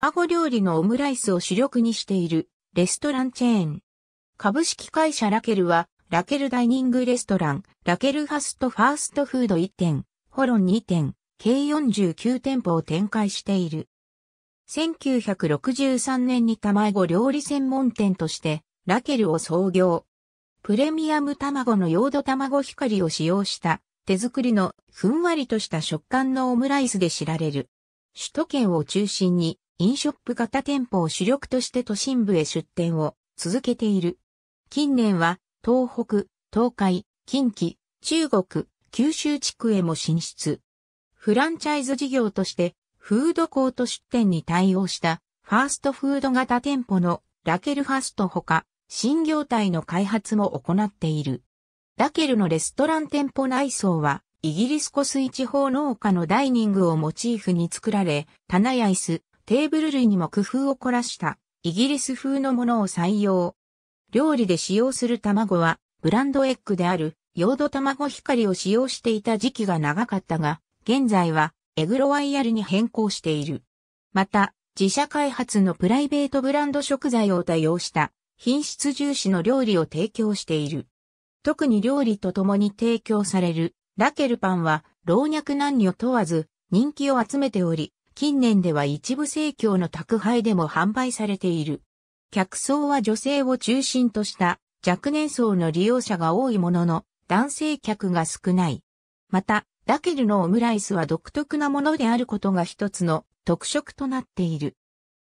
卵料理のオムライスを主力にしているレストランチェーン。株式会社ラケルは、ラケルダイニングレストラン、ラケルファストファーストフード1店、ホロン2店、計49店舗を展開している。1963年に卵料理専門店として、ラケルを創業。プレミアム卵の用土卵光を使用した手作りのふんわりとした食感のオムライスで知られる。首都圏を中心にインショップ型店舗を主力として都心部へ出店を続けている。近年は東北、東海、近畿、中国、九州地区へも進出。フランチャイズ事業としてフードコート出店に対応したファーストフード型店舗のラケルファストほか新業態の開発も行っている。ラケルのレストラン店舗内装はイギリス湖水地方農家のダイニングをモチーフに作られ、棚や椅子、テーブル類にも工夫を凝らしたイギリス風のものを採用。料理で使用する卵はブランドエッグであるヨード卵光を使用していた時期が長かったが、現在はエグロワイヤルに変更している。また、自社開発のプライベートブランド食材を多用した品質重視の料理を提供している。特に料理と共に提供されるラケルパンは老若男女問わず人気を集めており、近年では一部生協の宅配でも販売されている。客層は女性を中心とした若年層の利用者が多いものの、男性客が少ない。また、ダケルのオムライスは独特なものであることが一つの特色となっている。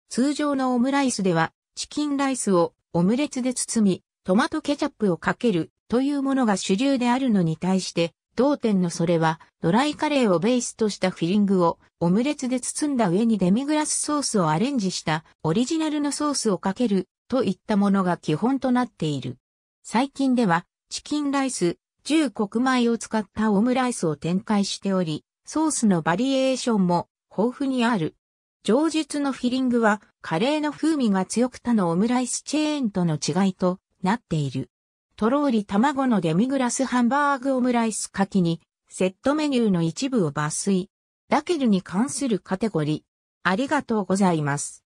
通常のオムライスでは、チキンライスをオムレツで包み、トマトケチャップをかけるというものが主流であるのに対して、同店のそれは、ドライカレーをベースとしたフィリングを、オムレツで包んだ上にデミグラスソースをアレンジした、オリジナルのソースをかける、といったものが基本となっている。最近では、チキンライス、重穀米を使ったオムライスを展開しており、ソースのバリエーションも豊富にある。上述のフィリングは、カレーの風味が強く他のオムライスチェーンとの違いとなっている。とろーり卵のデミグラスハンバーグオムライス柿に、セットメニューの一部を抜粋。ラケルに関するカテゴリー。ありがとうございます。